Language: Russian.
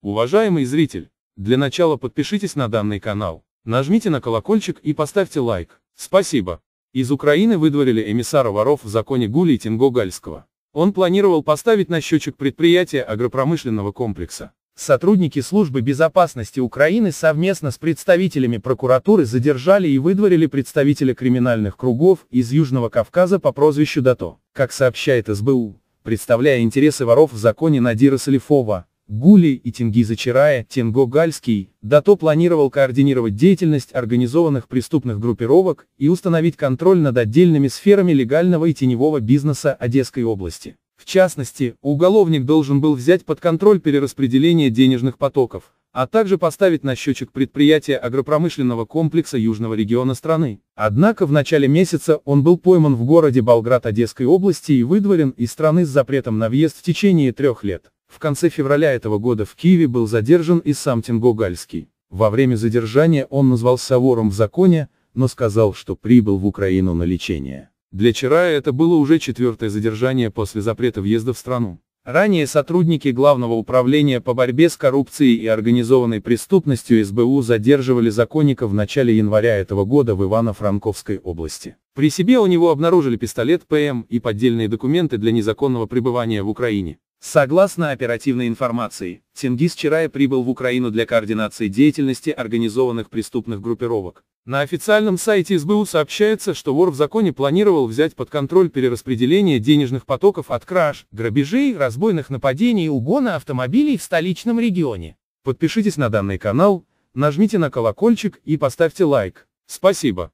Уважаемый зритель, для начала подпишитесь на данный канал, нажмите на колокольчик и поставьте лайк. Спасибо. Из Украины выдворили эмиссара воров в законе Гули Тинго Гальского. Он планировал поставить на счетчик предприятия агропромышленного комплекса. Сотрудники службы безопасности Украины совместно с представителями прокуратуры задержали и выдворили представителя криминальных кругов из Южного Кавказа по прозвищу Дато. Как сообщает СБУ, представляя интересы воров в законе Надира Салифова, Гули и Тенгиза Чарая, Тенго Гальский, ДАТО планировал координировать деятельность организованных преступных группировок и установить контроль над отдельными сферами легального и теневого бизнеса Одесской области. В частности, уголовник должен был взять под контроль перераспределение денежных потоков, а также поставить на счетчик предприятия агропромышленного комплекса южного региона страны. Однако в начале месяца он был пойман в городе Болград Одесской области и выдворен из страны с запретом на въезд в течение трех лет. В конце февраля этого года в Киеве был задержан и сам Тингогальский. Во время задержания он назвал Савором в законе, но сказал, что прибыл в Украину на лечение. Для Чарая это было уже четвертое задержание после запрета въезда в страну. Ранее сотрудники Главного управления по борьбе с коррупцией и организованной преступностью СБУ задерживали законника в начале января этого года в Ивано-Франковской области. При себе у него обнаружили пистолет ПМ и поддельные документы для незаконного пребывания в Украине. Согласно оперативной информации, Тенгиз вчера прибыл в Украину для координации деятельности организованных преступных группировок. На официальном сайте СБУ сообщается, что вор в законе планировал взять под контроль перераспределение денежных потоков от краж, грабежей, разбойных нападений и угона автомобилей в столичном регионе. Подпишитесь на данный канал, нажмите на колокольчик и поставьте лайк. Спасибо.